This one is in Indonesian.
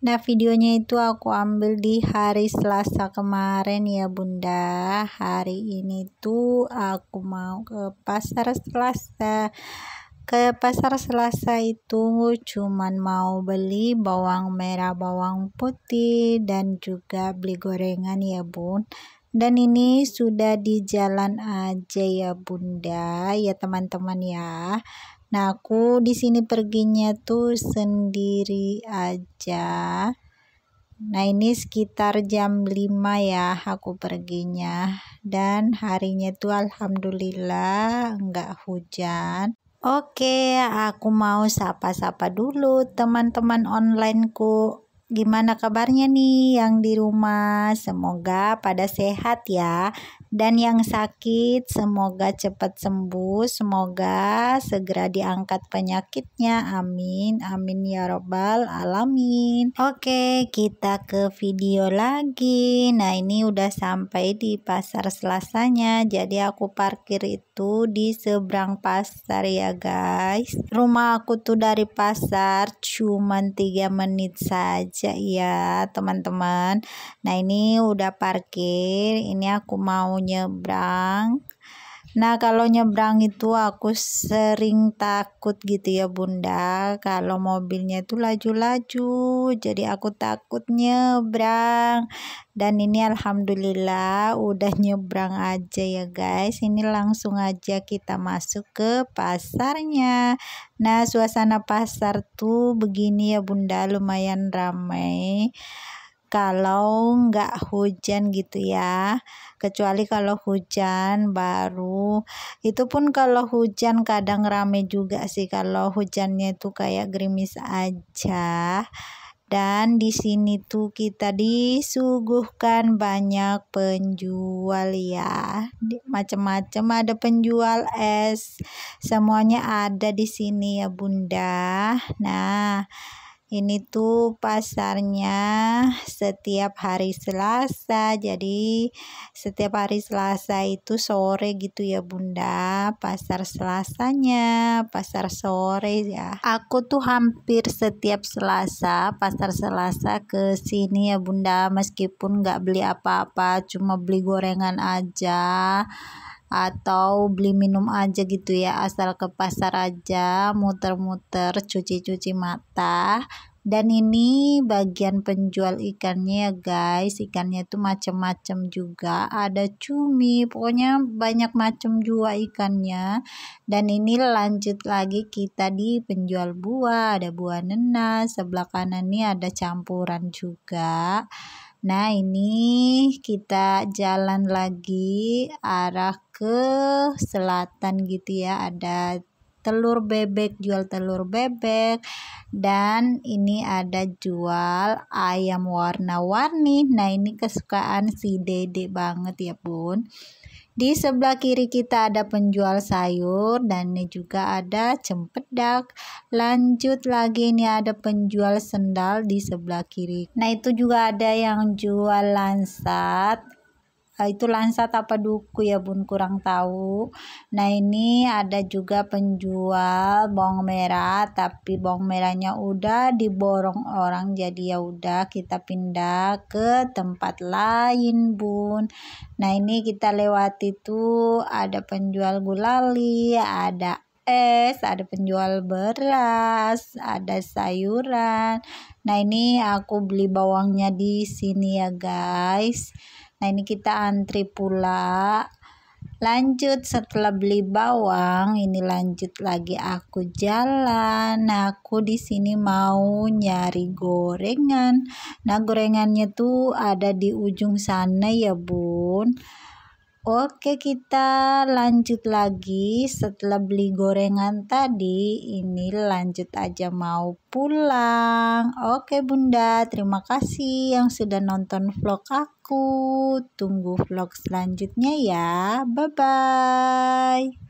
Nah videonya itu aku ambil di hari Selasa kemarin ya bunda Hari ini tuh aku mau ke pasar Selasa Ke pasar Selasa itu cuman mau beli bawang merah, bawang putih dan juga beli gorengan ya bun dan ini sudah di jalan aja ya bunda ya teman-teman ya Nah, aku di sini perginya tuh sendiri aja. Nah, ini sekitar jam 5 ya aku perginya. Dan harinya tuh alhamdulillah nggak hujan. Oke, aku mau sapa-sapa dulu teman-teman onlineku. Gimana kabarnya nih yang di rumah? Semoga pada sehat ya. Dan yang sakit semoga cepat sembuh, semoga segera diangkat penyakitnya. Amin. Amin ya robbal alamin. Oke, kita ke video lagi. Nah, ini udah sampai di pasar Selasanya. Jadi aku parkir itu di seberang pasar ya, guys. Rumah aku tuh dari pasar cuman 3 menit saja aja ya teman-teman nah ini udah parkir ini aku mau nyebrang Nah, kalau nyebrang itu aku sering takut gitu ya, Bunda. Kalau mobilnya itu laju-laju, jadi aku takut nyebrang. Dan ini alhamdulillah udah nyebrang aja ya, guys. Ini langsung aja kita masuk ke pasarnya. Nah, suasana pasar tuh begini ya, Bunda, lumayan ramai kalau nggak hujan gitu ya kecuali kalau hujan baru itu pun kalau hujan kadang rame juga sih kalau hujannya itu kayak gerimis aja dan di sini tuh kita disuguhkan banyak penjual ya macam-macam ada penjual es semuanya ada di sini ya bunda nah ini tuh pasarnya setiap hari Selasa jadi setiap hari Selasa itu sore gitu ya bunda pasar Selasanya pasar sore ya aku tuh hampir setiap Selasa pasar Selasa ke sini ya bunda meskipun nggak beli apa-apa cuma beli gorengan aja atau beli minum aja gitu ya asal ke pasar aja muter-muter cuci-cuci mata dan ini bagian penjual ikannya ya guys ikannya tuh macam-macam juga ada cumi pokoknya banyak macam juga ikannya dan ini lanjut lagi kita di penjual buah ada buah nenas sebelah kanan ini ada campuran juga Nah, ini kita jalan lagi arah ke selatan gitu ya. Ada telur bebek jual telur bebek dan ini ada jual ayam warna-warni nah ini kesukaan si dede banget ya bun di sebelah kiri kita ada penjual sayur dan ini juga ada cempedak lanjut lagi ini ada penjual sendal di sebelah kiri nah itu juga ada yang jual lansat itu Lansat apa Duku ya Bun kurang tahu. Nah, ini ada juga penjual bawang merah tapi bawang merahnya udah diborong orang jadi ya udah kita pindah ke tempat lain Bun. Nah, ini kita lewati tuh ada penjual gulali, ada es, ada penjual beras, ada sayuran. Nah, ini aku beli bawangnya di sini ya, guys. Nah, ini kita antri pula. Lanjut setelah beli bawang, ini lanjut lagi aku jalan. Nah, aku di sini mau nyari gorengan. Nah, gorengannya tuh ada di ujung sana ya, Bun. Oke, kita lanjut lagi setelah beli gorengan tadi. Ini lanjut aja mau pulang. Oke, Bunda, terima kasih yang sudah nonton vlog aku. Tunggu vlog selanjutnya ya. Bye bye.